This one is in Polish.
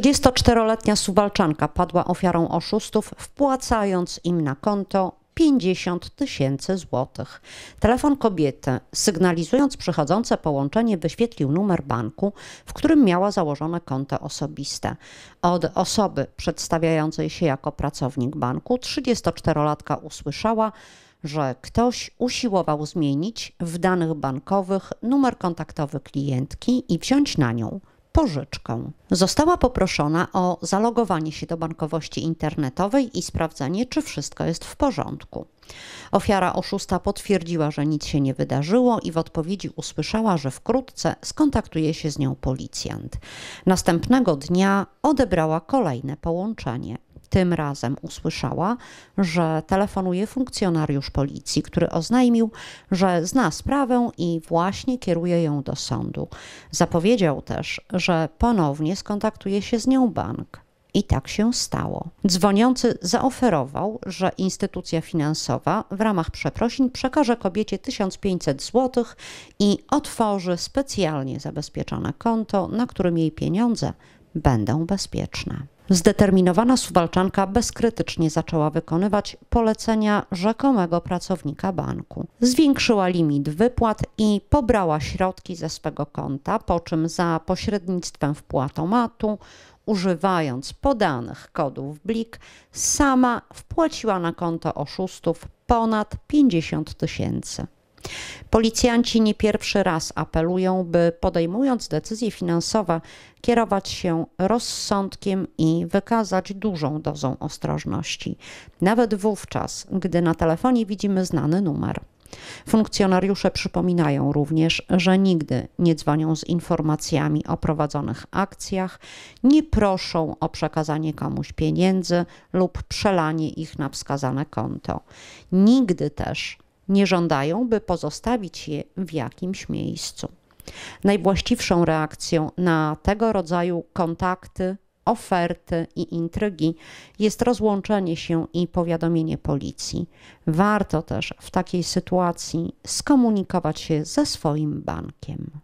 34-letnia suwalczanka padła ofiarą oszustów, wpłacając im na konto 50 tysięcy złotych. Telefon kobiety, sygnalizując przychodzące połączenie, wyświetlił numer banku, w którym miała założone konto osobiste. Od osoby przedstawiającej się jako pracownik banku, 34-latka usłyszała, że ktoś usiłował zmienić w danych bankowych numer kontaktowy klientki i wziąć na nią pożyczką. Została poproszona o zalogowanie się do bankowości internetowej i sprawdzenie, czy wszystko jest w porządku. Ofiara oszusta potwierdziła, że nic się nie wydarzyło i w odpowiedzi usłyszała, że wkrótce skontaktuje się z nią policjant. Następnego dnia odebrała kolejne połączenie. Tym razem usłyszała, że telefonuje funkcjonariusz policji, który oznajmił, że zna sprawę i właśnie kieruje ją do sądu. Zapowiedział też, że ponownie skontaktuje się z nią bank. I tak się stało. Dzwoniący zaoferował, że instytucja finansowa w ramach przeprosin przekaże kobiecie 1500 zł i otworzy specjalnie zabezpieczone konto, na którym jej pieniądze będą bezpieczne. Zdeterminowana suwalczanka bezkrytycznie zaczęła wykonywać polecenia rzekomego pracownika banku. Zwiększyła limit wypłat i pobrała środki ze swego konta, po czym za pośrednictwem wpłatomatu, używając podanych kodów BLIK, sama wpłaciła na konto oszustów ponad 50 tysięcy. Policjanci nie pierwszy raz apelują, by podejmując decyzje finansowe, kierować się rozsądkiem i wykazać dużą dozą ostrożności, nawet wówczas, gdy na telefonie widzimy znany numer. Funkcjonariusze przypominają również, że nigdy nie dzwonią z informacjami o prowadzonych akcjach, nie proszą o przekazanie komuś pieniędzy lub przelanie ich na wskazane konto. Nigdy też nie żądają, by pozostawić je w jakimś miejscu. Najwłaściwszą reakcją na tego rodzaju kontakty, oferty i intrygi jest rozłączenie się i powiadomienie policji. Warto też w takiej sytuacji skomunikować się ze swoim bankiem.